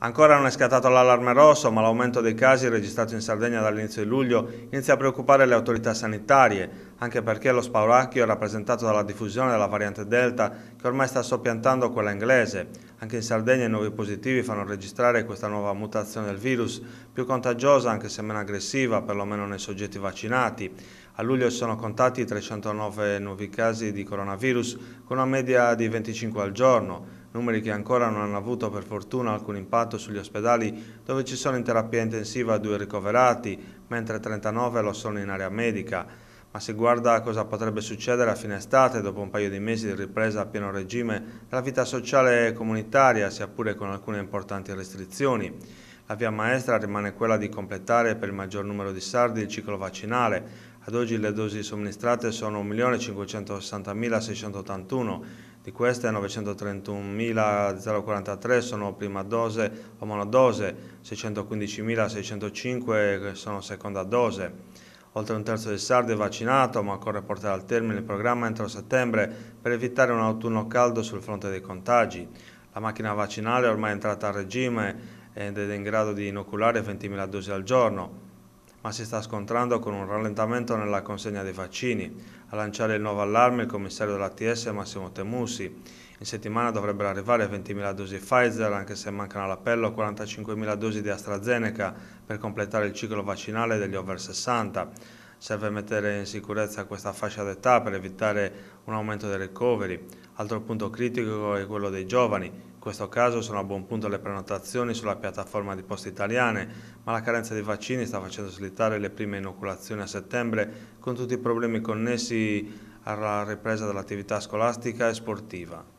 Ancora non è scattato l'allarme rosso, ma l'aumento dei casi registrato in Sardegna dall'inizio di luglio inizia a preoccupare le autorità sanitarie, anche perché lo spauracchio è rappresentato dalla diffusione della variante Delta che ormai sta soppiantando quella inglese. Anche in Sardegna i nuovi positivi fanno registrare questa nuova mutazione del virus, più contagiosa anche se meno aggressiva, perlomeno nei soggetti vaccinati. A luglio si sono contati 309 nuovi casi di coronavirus, con una media di 25 al giorno numeri che ancora non hanno avuto per fortuna alcun impatto sugli ospedali dove ci sono in terapia intensiva due ricoverati, mentre 39 lo sono in area medica. Ma si guarda cosa potrebbe succedere a fine estate, dopo un paio di mesi di ripresa a pieno regime della vita sociale e comunitaria, sia pure con alcune importanti restrizioni. La via maestra rimane quella di completare per il maggior numero di sardi il ciclo vaccinale. Ad oggi le dosi somministrate sono 1.560.681 di queste 931.043 sono prima dose o monodose, 615.605 sono seconda dose. Oltre un terzo dei sardi è vaccinato, ma occorre portare al termine il programma entro settembre per evitare un autunno caldo sul fronte dei contagi. La macchina vaccinale è ormai entrata a regime ed è in grado di inoculare 20.000 dosi al giorno ma si sta scontrando con un rallentamento nella consegna dei vaccini. A lanciare il nuovo allarme il commissario dell'ATS Massimo Temusi. In settimana dovrebbero arrivare 20.000 dosi Pfizer, anche se mancano all'appello 45.000 dosi di AstraZeneca per completare il ciclo vaccinale degli over 60. Serve mettere in sicurezza questa fascia d'età per evitare un aumento dei ricoveri. Altro punto critico è quello dei giovani, questo caso sono a buon punto le prenotazioni sulla piattaforma di Poste Italiane, ma la carenza di vaccini sta facendo slittare le prime inoculazioni a settembre con tutti i problemi connessi alla ripresa dell'attività scolastica e sportiva.